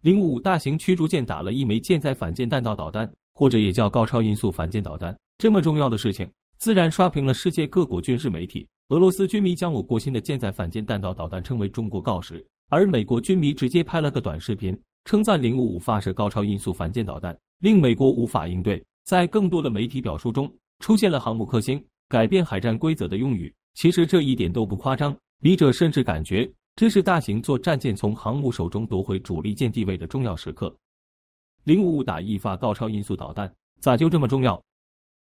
零五五大型驱逐舰打了一枚舰载反舰弹道导弹，或者也叫高超音速反舰导弹。这么重要的事情，自然刷屏了世界各国军事媒体。俄罗斯军迷将我国新的舰载反舰弹道导弹称为“中国锆石”，而美国军迷直接拍了个短视频，称赞零五五发射高超音速反舰导弹，令美国无法应对。在更多的媒体表述中，出现了“航母克星”、“改变海战规则”的用语。其实这一点都不夸张，笔者甚至感觉。这是大型作战舰从航母手中夺回主力舰地位的重要时刻。零五五打一发高超音速导弹，咋就这么重要？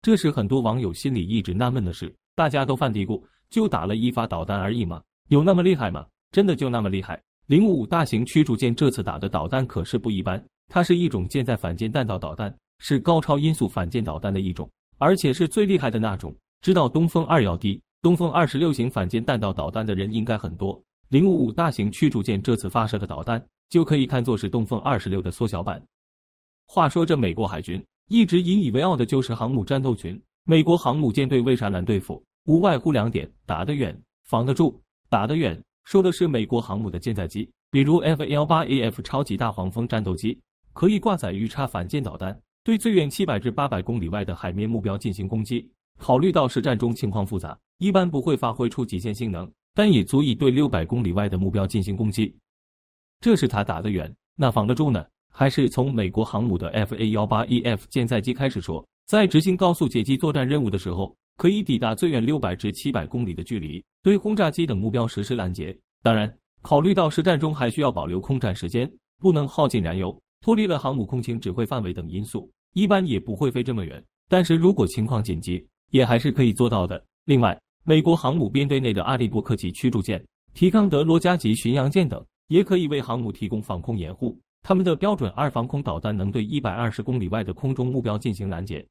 这是很多网友心里一直纳闷的事，大家都犯嘀咕：就打了一发导弹而已嘛，有那么厉害吗？真的就那么厉害？零五五大型驱逐舰这次打的导弹可是不一般，它是一种舰载反舰弹道导弹，是高超音速反舰导弹的一种，而且是最厉害的那种。知道东风二幺 D、东风二十六型反舰弹道导弹的人应该很多。零五五大型驱逐舰这次发射的导弹，就可以看作是东风二十六的缩小版。话说，这美国海军一直引以为傲的就是航母战斗群。美国航母舰队为啥难对付？无外乎两点：打得远，防得住。打得远，说的是美国航母的舰载机，比如 F- 幺八 A、F 超级大黄蜂战斗机，可以挂载鱼叉反舰导弹，对最远七百至八百公里外的海面目标进行攻击。考虑到实战中情况复杂，一般不会发挥出极限性能。但也足以对六百公里外的目标进行攻击。这是他打得远，那防得住呢？还是从美国航母的 F/A- 幺八 E/F 舰载机开始说，在执行高速截击作战任务的时候，可以抵达最远六百至七百公里的距离，对轰炸机等目标实施拦截。当然，考虑到实战中还需要保留空战时间，不能耗尽燃油，脱离了航母空情指挥范围等因素，一般也不会飞这么远。但是如果情况紧急，也还是可以做到的。另外，美国航母编队内的阿利伯克级驱逐舰、提康德罗加级巡洋舰等，也可以为航母提供防空掩护。他们的标准二防空导弹能对一百二十公里外的空中目标进行拦截。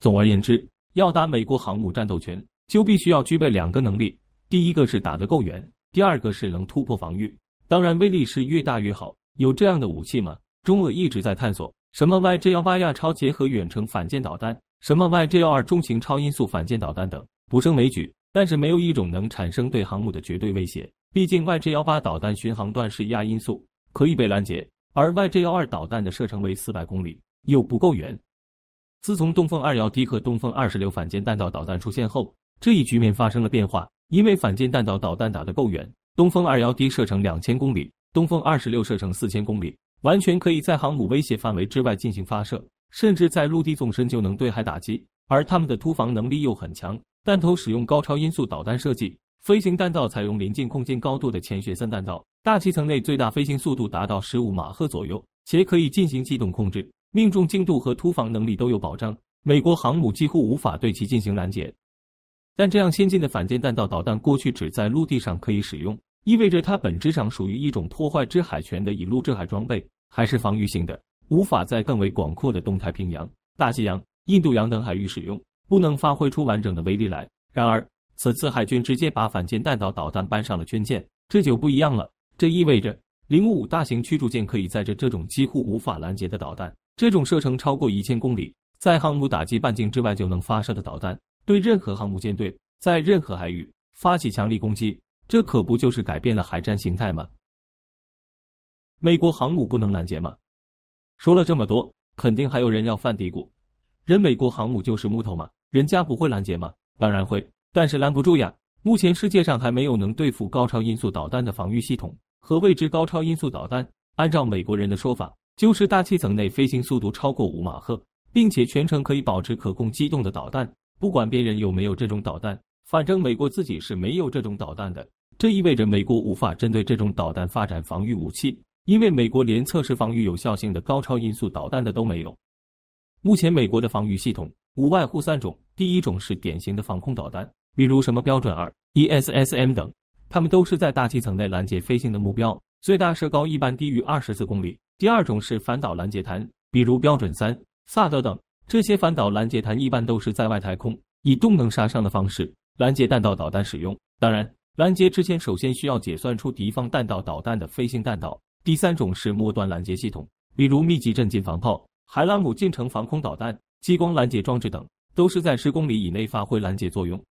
总而言之，要打美国航母战斗群，就必须要具备两个能力：第一个是打得够远，第二个是能突破防御。当然，威力是越大越好。有这样的武器吗？中俄一直在探索，什么 YJ 幺八亚超结合远程反舰导弹，什么 YJ 幺二中型超音速反舰导弹等。不胜枚举，但是没有一种能产生对航母的绝对威胁。毕竟，YJ-18 导弹巡航段是亚音速，可以被拦截；而 YJ-12 导弹的射程为四百公里，又不够远。自从东风二幺 D 和东风二十六反舰弹道导弹出现后，这一局面发生了变化。因为反舰弹道导弹打得够远，东风二幺 D 射程两千公里，东风二十六射程四千公里，完全可以在航母威胁范围之外进行发射，甚至在陆地纵深就能对海打击。而他们的突防能力又很强。弹头使用高超音速导弹设计，飞行弹道采用临近空间高度的钱学森弹道，大气层内最大飞行速度达到十五马赫左右，且可以进行机动控制，命中精度和突防能力都有保障。美国航母几乎无法对其进行拦截。但这样先进的反舰弹道导弹过去只在陆地上可以使用，意味着它本质上属于一种破坏制海权的以陆制海装备，还是防御性的，无法在更为广阔的东太平洋、大西洋、印度洋等海域使用。不能发挥出完整的威力来。然而，此次海军直接把反舰弹道导弹搬上了军舰，这就不一样了。这意味着零五五大型驱逐舰可以载着这种几乎无法拦截的导弹，这种射程超过一千公里，在航母打击半径之外就能发射的导弹，对任何航母舰队在任何海域发起强力攻击。这可不就是改变了海战形态吗？美国航母不能拦截吗？说了这么多，肯定还有人要犯嘀咕：，人美国航母就是木头吗？人家不会拦截吗？当然会，但是拦不住呀。目前世界上还没有能对付高超音速导弹的防御系统。和未知高超音速导弹，按照美国人的说法，就是大气层内飞行速度超过五马赫，并且全程可以保持可控机动的导弹。不管别人有没有这种导弹，反正美国自己是没有这种导弹的。这意味着美国无法针对这种导弹发展防御武器，因为美国连测试防御有效性的高超音速导弹的都没有。目前美国的防御系统无外乎三种。第一种是典型的防空导弹，比如什么标准二、ESSM 等，它们都是在大气层内拦截飞行的目标，最大射高一般低于二十四公里。第二种是反导拦截弹，比如标准三、萨德等，这些反导拦截弹一般都是在外太空以动能杀伤的方式拦截弹道导弹使用。当然，拦截之前首先需要解算出敌方弹道导弹的飞行弹道。第三种是末端拦截系统，比如密集阵近防炮、海拉姆近程防空导弹、激光拦截装置等。都是在十公里以内发挥拦截作用。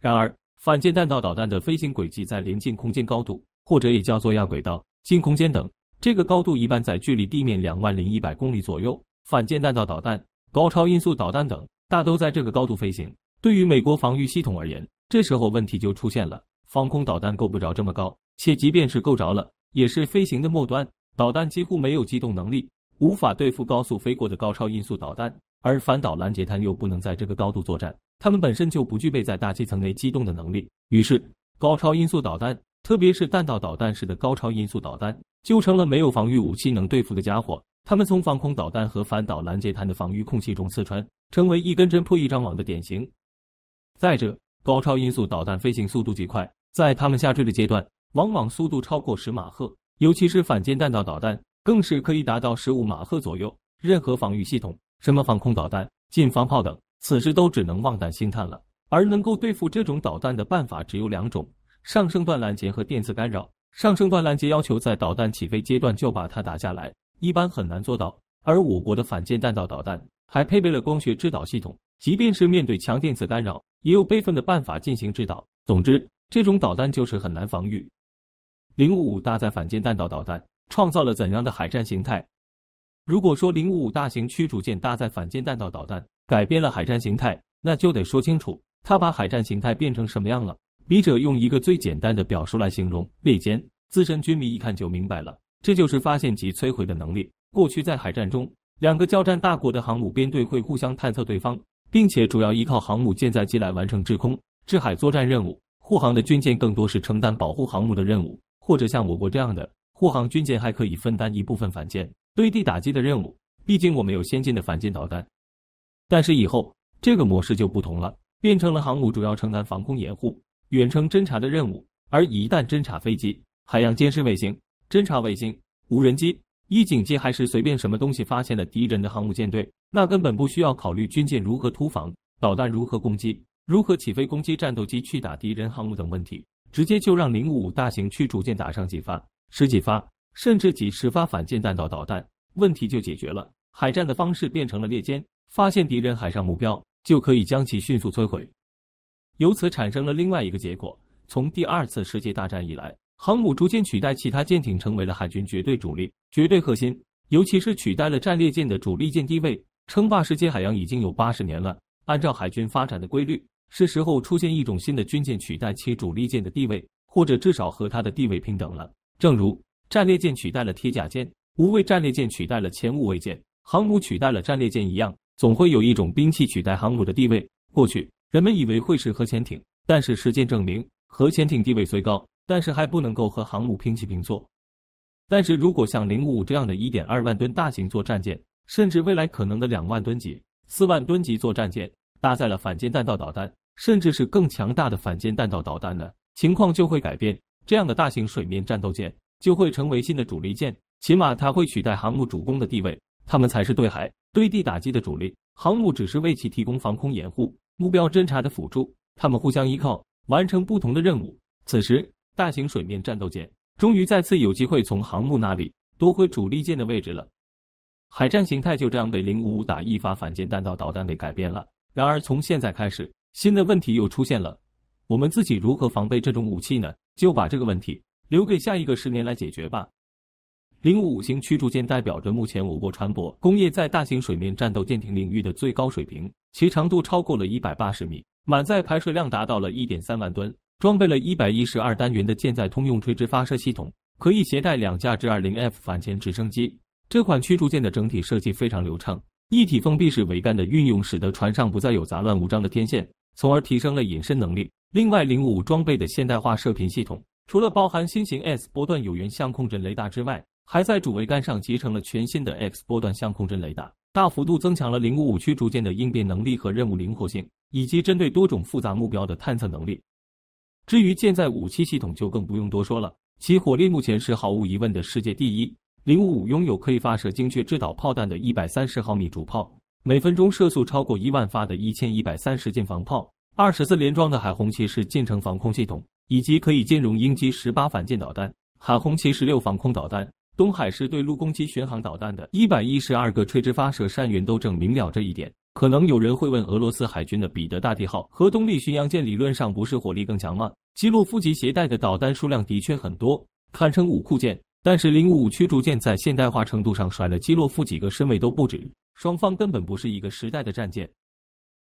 然而，反舰弹道导弹的飞行轨迹在临近空间高度，或者也叫做亚轨道近空间等，这个高度一般在距离地面两万零一百公里左右。反舰弹道导弹、高超音速导弹等大都在这个高度飞行。对于美国防御系统而言，这时候问题就出现了：防空导弹够不着这么高，且即便是够着了，也是飞行的末端，导弹几乎没有机动能力，无法对付高速飞过的高超音速导弹。而反导拦截弹又不能在这个高度作战，它们本身就不具备在大气层内机动的能力。于是，高超音速导弹，特别是弹道导弹式的高超音速导弹，就成了没有防御武器能对付的家伙。他们从防空导弹和反导拦截弹的防御空隙中刺穿，成为一根针破一张网的典型。再者，高超音速导弹飞行速度极快，在它们下坠的阶段，往往速度超过十马赫，尤其是反舰弹道导弹更是可以达到十五马赫左右。任何防御系统。什么防空导弹、近防炮等，此时都只能望淡兴叹了。而能够对付这种导弹的办法只有两种：上升段拦截和电磁干扰。上升段拦截要求在导弹起飞阶段就把它打下来，一般很难做到。而我国的反舰弹道导弹还配备了光学制导系统，即便是面对强电磁干扰，也有备份的办法进行制导。总之，这种导弹就是很难防御。零五五搭载反舰弹道导弹创造了怎样的海战形态？如果说零五五大型驱逐舰搭载反舰弹道导弹改变了海战形态，那就得说清楚，它把海战形态变成什么样了？笔者用一个最简单的表述来形容：列坚资深军迷一看就明白了，这就是发现及摧毁的能力。过去在海战中，两个交战大国的航母编队会互相探测对方，并且主要依靠航母舰载机来完成制空、制海作战任务。护航的军舰更多是承担保护航母的任务，或者像我国这样的护航军舰还可以分担一部分反舰。对地打击的任务，毕竟我们有先进的反舰导弹。但是以后这个模式就不同了，变成了航母主要承担防空掩护、远程侦察的任务。而一旦侦察飞机、海洋监视卫星、侦察卫星、无人机、预警机还是随便什么东西发现了敌人的航母舰队，那根本不需要考虑军舰如何突防、导弹如何攻击、如何起飞攻击战斗机去打敌人航母等问题，直接就让零五大型驱逐舰打上几发、十几发。甚至几十发反舰弹道导弹，问题就解决了。海战的方式变成了猎歼，发现敌人海上目标就可以将其迅速摧毁。由此产生了另外一个结果：从第二次世界大战以来，航母逐渐取代其他舰艇，成为了海军绝对主力、绝对核心，尤其是取代了战列舰的主力舰地位，称霸世界海洋已经有八十年了。按照海军发展的规律，是时候出现一种新的军舰，取代其主力舰的地位，或者至少和它的地位平等了。正如。战列舰取代了铁甲舰，无畏战列舰取代了前五位舰，航母取代了战列舰一样，总会有一种兵器取代航母的地位。过去人们以为会是核潜艇，但是实践证明，核潜艇地位虽高，但是还不能够和航母平起平坐。但是如果像零五五这样的一点二万吨大型作战舰，甚至未来可能的两万吨级、四万吨级作战舰，搭载了反舰弹道导弹，甚至是更强大的反舰弹道导弹呢？情况就会改变。这样的大型水面战斗舰。就会成为新的主力舰，起码它会取代航母主攻的地位。他们才是对海、对地打击的主力，航母只是为其提供防空掩护、目标侦察的辅助。他们互相依靠，完成不同的任务。此时，大型水面战斗舰终于再次有机会从航母那里夺回主力舰的位置了。海战形态就这样被零五五打一发反舰弹道导弹给改变了。然而，从现在开始，新的问题又出现了：我们自己如何防备这种武器呢？就把这个问题。留给下一个十年来解决吧。零五五型驱逐舰代表着目前我国船舶工业在大型水面战斗舰艇领域的最高水平，其长度超过了一百八十米，满载排水量达到了一点三万吨，装备了一百一十二单元的舰载通用垂直发射系统，可以携带两架 g 二零 F 反潜直升机。这款驱逐舰的整体设计非常流畅，一体封闭式桅杆的运用使得船上不再有杂乱无章的天线，从而提升了隐身能力。另外，零五五装备的现代化射频系统。除了包含新型 S 波段有源相控阵雷达之外，还在主桅杆上集成了全新的 X 波段相控阵雷达，大幅度增强了零五五驱逐舰的应变能力和任务灵活性，以及针对多种复杂目标的探测能力。至于舰载武器系统，就更不用多说了，其火力目前是毫无疑问的世界第一。零五五拥有可以发射精确制导炮弹的130毫米主炮，每分钟射速超过一万发的1130型防炮，二十四联装的海红旗式近程防空系统。以及可以兼容鹰击十八反舰导弹、海红旗十六防空导弹、东海式对陆攻击巡航导弹的一百一十二个垂直发射单元都证明了这一点。可能有人会问，俄罗斯海军的彼得大帝号和东力巡洋舰理论上不是火力更强吗？基洛夫级携带的导弹数量的确很多，堪称武库舰。但是零五五驱逐舰在现代化程度上甩了基洛夫几个身位都不止，双方根本不是一个时代的战舰。